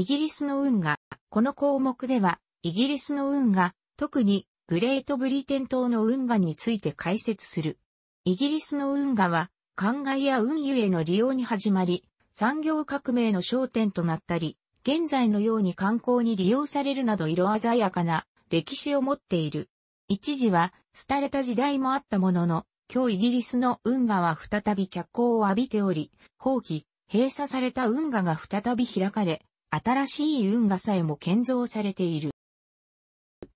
イギリスの運河。この項目では、イギリスの運河、特にグレートブリテン島の運河について解説する。イギリスの運河は、灌漑や運輸への利用に始まり、産業革命の焦点となったり、現在のように観光に利用されるなど色鮮やかな歴史を持っている。一時は、廃れた時代もあったものの、今日イギリスの運河は再び脚光を浴びており、放棄、閉鎖された運河が再び開かれ、新しい運河さえも建造されている。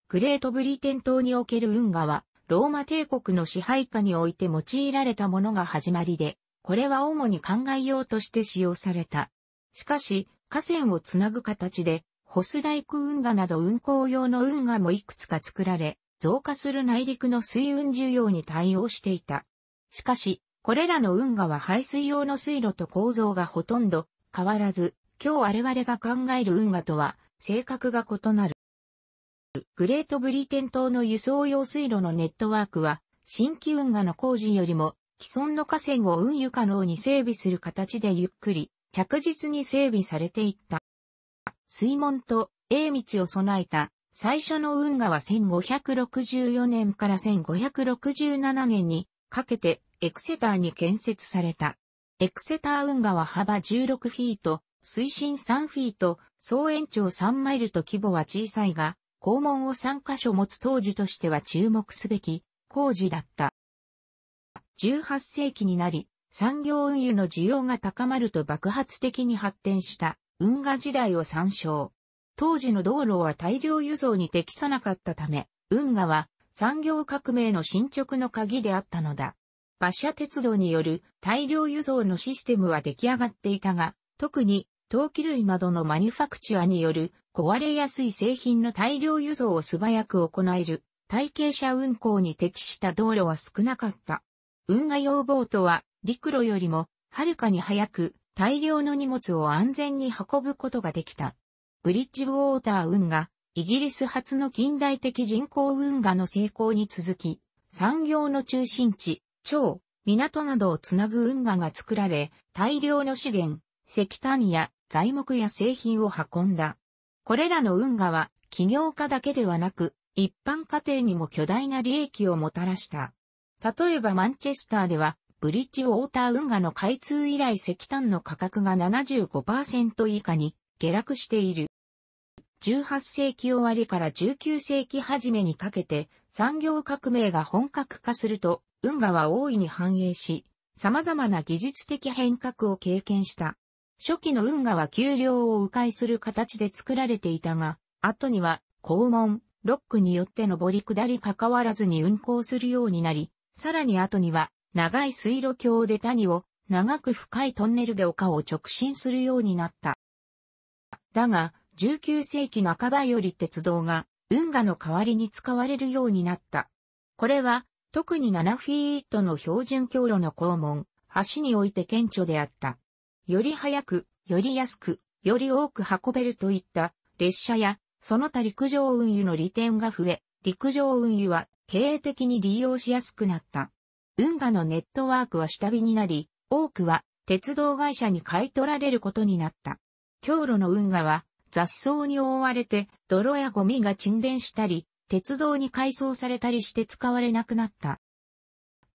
グレートブリテン島における運河は、ローマ帝国の支配下において用いられたものが始まりで、これは主に灌漑用として使用された。しかし、河川をつなぐ形で、ホスダイク運河など運行用の運河もいくつか作られ、増加する内陸の水運需要に対応していた。しかし、これらの運河は排水用の水路と構造がほとんど変わらず、今日我々が考える運河とは、性格が異なる。グレートブリテン島の輸送用水路のネットワークは、新規運河の工事よりも、既存の河川を運輸可能に整備する形でゆっくり、着実に整備されていった。水門と A 道を備えた最初の運河は1564年から1567年にかけてエクセターに建設された。エクセター運河は幅16フィート、水深3フィート、総延長3マイルと規模は小さいが、肛門を3カ所持つ当時としては注目すべき工事だった。18世紀になり、産業運輸の需要が高まると爆発的に発展した運河時代を参照。当時の道路は大量輸送に適さなかったため、運河は産業革命の進捗の鍵であったのだ。馬車鉄道による大量輸送のシステムは出来上がっていたが、特に陶器類などのマニュファクチュアによる壊れやすい製品の大量輸送を素早く行える体系車運行に適した道路は少なかった。運河用ボートは陸路よりもはるかに早く大量の荷物を安全に運ぶことができた。ブリッジウォーター運河、イギリス初の近代的人工運河の成功に続き、産業の中心地、町、港などをつなぐ運河が作られ、大量の資源、石炭や材木や製品を運んだ。これらの運河は起業家だけではなく、一般家庭にも巨大な利益をもたらした。例えばマンチェスターでは、ブリッジウォーター運河の開通以来石炭の価格が75%以下に下落している。18世紀終わりから19世紀初めにかけて産業革命が本格化すると運河は大いに繁栄し、様々な技術的変革を経験した。初期の運河は丘陵を迂回する形で作られていたが、後には肛門、ロックによって上り下り関わらずに運行するようになり、さらに後には長い水路橋で谷を長く深いトンネルで丘を直進するようになった。だが、19世紀半ばより鉄道が運河の代わりに使われるようになった。これは、特に7フィートの標準橋路の肛門、橋において顕著であった。より早く、より安く、より多く運べるといった列車や、その他陸上運輸の利点が増え、陸上運輸は経営的に利用しやすくなった。運河のネットワークは下火になり、多くは鉄道会社に買い取られることになった。京路の運河は雑草に覆われて泥やゴミが沈殿したり、鉄道に改装されたりして使われなくなった。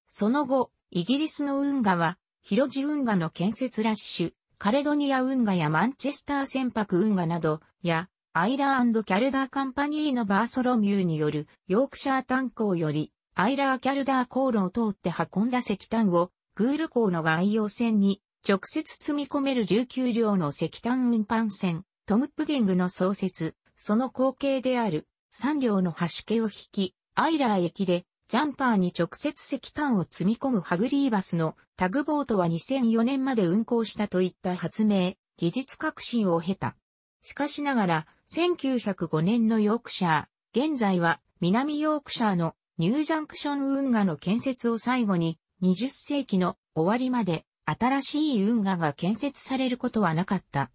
その後、イギリスの運河は広ジ運河の建設ラッシュ、カレドニア運河やマンチェスター船舶運河など、や、アイラーキャルダーカンパニーのバーソロミューによるヨークシャー炭鉱より、アイラーキャルダー航路を通って運んだ石炭を、グール港の外洋船に直接積み込める19両の石炭運搬船、トム・プゲングの創設、その後継である3両の橋家を引き、アイラー駅でジャンパーに直接石炭を積み込むハグリーバスのタグボートは2004年まで運行したといった発明、技術革新を経た。しかしながら、1905年のヨークシャー、現在は南ヨークシャーのニュージャンクション運河の建設を最後に20世紀の終わりまで新しい運河が建設されることはなかった。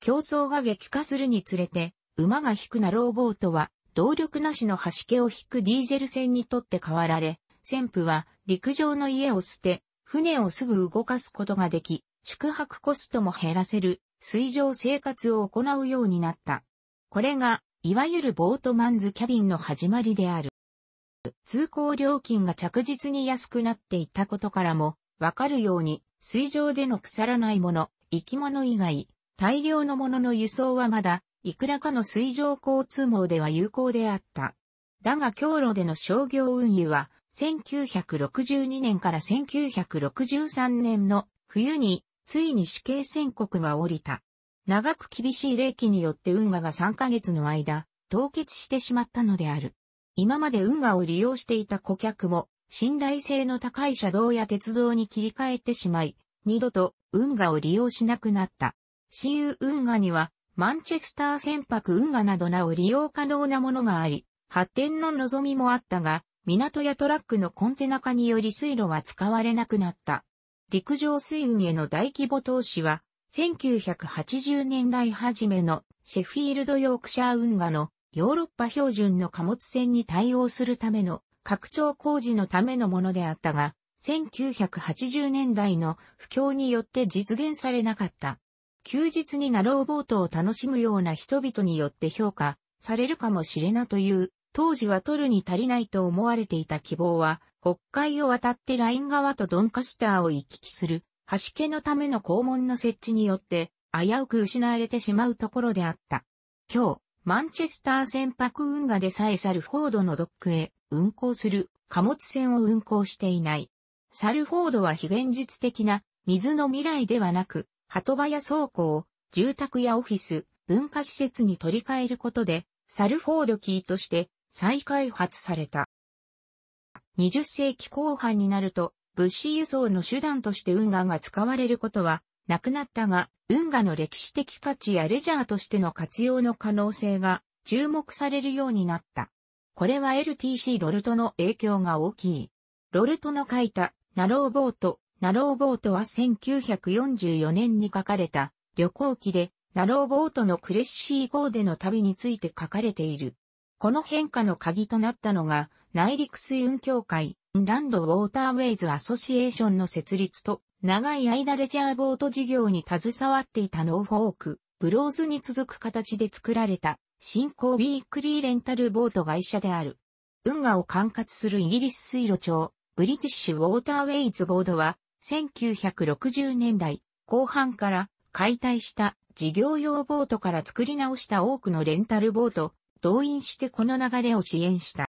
競争が激化するにつれて、馬が引くなろうボートは動力なしの端気を引くディーゼル船にとって変わられ、船夫は陸上の家を捨て、船をすぐ動かすことができ、宿泊コストも減らせる水上生活を行うようになった。これが、いわゆるボートマンズキャビンの始まりである。通行料金が着実に安くなっていったことからも、わかるように、水上での腐らないもの、生き物以外、大量のものの輸送はまだいくらかの水上交通網では有効であった。だが京路での商業運輸は、1962年から1963年の冬に、ついに死刑宣告が降りた。長く厳しい冷気によって運河が3ヶ月の間、凍結してしまったのである。今まで運河を利用していた顧客も、信頼性の高い車道や鉄道に切り替えてしまい、二度と運河を利用しなくなった。新運河にはマンチェスター船舶運河などなお利用可能なものがあり、発展の望みもあったが、港やトラックのコンテナ化により水路は使われなくなった。陸上水運への大規模投資は、1980年代初めのシェフィールド・ヨークシャー運河のヨーロッパ標準の貨物船に対応するための拡張工事のためのものであったが、1980年代の不況によって実現されなかった。休日にナローボートを楽しむような人々によって評価されるかもしれなという、当時は取るに足りないと思われていた希望は、北海を渡ってライン川とドンカスターを行き来する、橋家のための肛門の設置によって、危うく失われてしまうところであった。今日、マンチェスター船舶運河でさえサルフォードのドックへ運航する貨物船を運航していない。サルフォードは非現実的な水の未来ではなく、鳩場や倉庫を住宅やオフィス、文化施設に取り替えることで、サルフォードキーとして再開発された。20世紀後半になると、物資輸送の手段として運河が使われることはなくなったが、運河の歴史的価値やレジャーとしての活用の可能性が注目されるようになった。これは LTC ロルトの影響が大きい。ロルトの書いたナローボート、ナローボートは1944年に書かれた旅行記で、ナローボートのクレッシー号での旅について書かれている。この変化の鍵となったのが、内陸水運協会、ランドウォーターウェイズアソシエーションの設立と、長い間レジャーボート事業に携わっていたノーフォーク、ブローズに続く形で作られた、新興ビークリーレンタルボート会社である。運河を管轄するイギリス水路庁、ブリティッシュウォーターウェイズボードは、1960年代後半から解体した事業用ボートから作り直した多くのレンタルボート、動員してこの流れを支援した。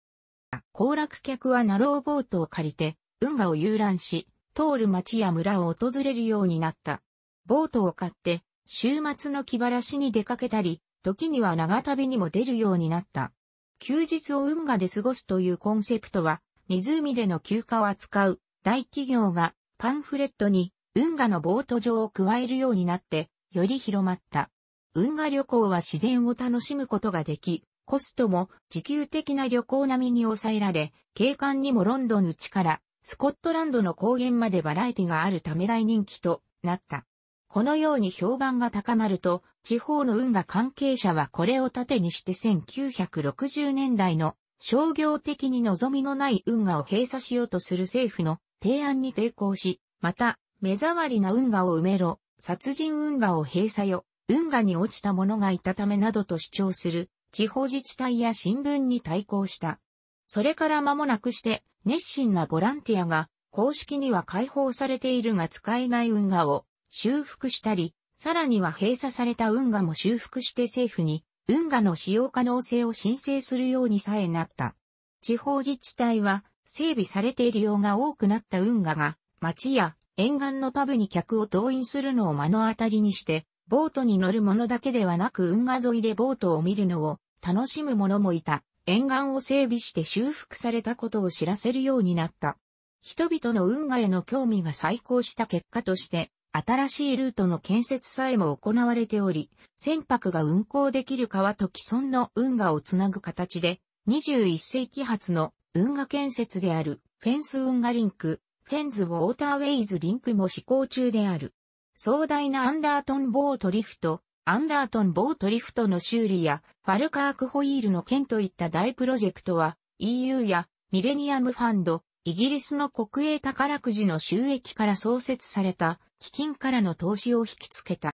行楽客はナローボートを借りて、運河を遊覧し、通る町や村を訪れるようになった。ボートを買って、週末の気晴らしに出かけたり、時には長旅にも出るようになった。休日を運河で過ごすというコンセプトは、湖での休暇を扱う大企業がパンフレットに運河のボート場を加えるようになって、より広まった。運河旅行は自然を楽しむことができ、コストも自給的な旅行並みに抑えられ、景観にもロンドン内からスコットランドの高原までバラエティがあるため大人気となった。このように評判が高まると、地方の運河関係者はこれを盾にして1960年代の商業的に望みのない運河を閉鎖しようとする政府の提案に抵抗し、また、目障りな運河を埋めろ、殺人運河を閉鎖よ、運河に落ちた者がいたためなどと主張する、地方自治体や新聞に対抗した。それから間もなくして、熱心なボランティアが、公式には解放されているが使えない運河を修復したり、さらには閉鎖された運河も修復して政府に、運河の使用可能性を申請するようにさえなった。地方自治体は、整備されているようが多くなった運河が、町や沿岸のパブに客を動員するのを目の当たりにして、ボートに乗る者だけではなく運河沿いでボートを見るのを楽しむ者もいた。沿岸を整備して修復されたことを知らせるようになった。人々の運河への興味が再興した結果として、新しいルートの建設さえも行われており、船舶が運航できる川と既存の運河をつなぐ形で、21世紀初の運河建設であるフェンス運河リンク、フェンズウォーターウェイズリンクも施行中である。壮大なアンダートンボートリフト、アンダートンボートリフトの修理やファルカークホイールの件といった大プロジェクトは EU やミレニアムファンド、イギリスの国営宝くじの収益から創設された基金からの投資を引きつけた。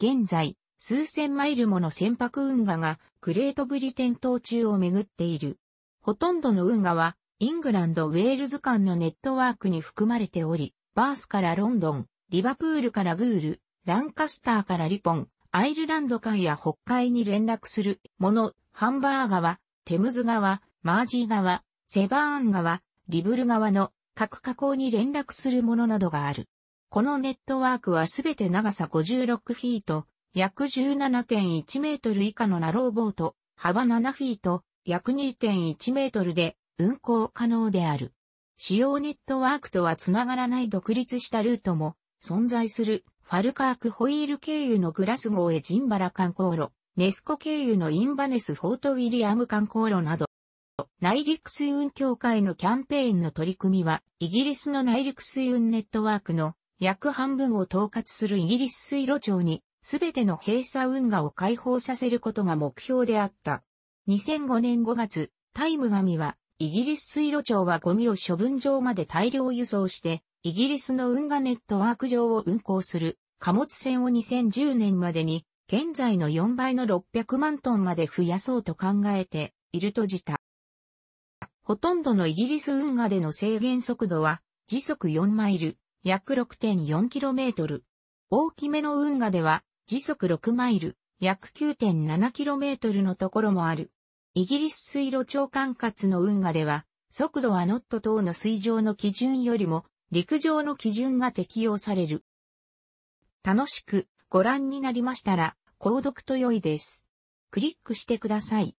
現在、数千マイルもの船舶運河がグレートブリテン島中を巡っている。ほとんどの運河は、イングランド・ウェールズ間のネットワークに含まれており、バースからロンドン、リバプールからグール、ランカスターからリポン、アイルランド海や北海に連絡するもの、ハンバー川、テムズ川、マージー川、セバーン川、リブル川の各河口に連絡するものなどがある。このネットワークはすべて長さ56フィート、約17.1メートル以下のナローボート、幅7フィート、約2.1メートルで運行可能である。主要ネットワークとはつながらない独立したルートも存在するファルカークホイール経由のグラスゴーへジンバラ観光路、ネスコ経由のインバネスフォートウィリアム観光路など、内陸水運協会のキャンペーンの取り組みは、イギリスの内陸水運ネットワークの約半分を統括するイギリス水路庁に、すべての閉鎖運河を開放させることが目標であった。2005年5月、タイム紙は、イギリス水路庁はゴミを処分場まで大量輸送して、イギリスの運河ネットワーク上を運行する貨物船を2010年までに、現在の4倍の600万トンまで増やそうと考えていると自他。ほとんどのイギリス運河での制限速度は、時速4マイル、約6 4トル。大きめの運河では、時速6マイル、約 9.7km のところもある。イギリス水路長管轄の運河では、速度はノット等の水上の基準よりも、陸上の基準が適用される。楽しくご覧になりましたら、購読と良いです。クリックしてください。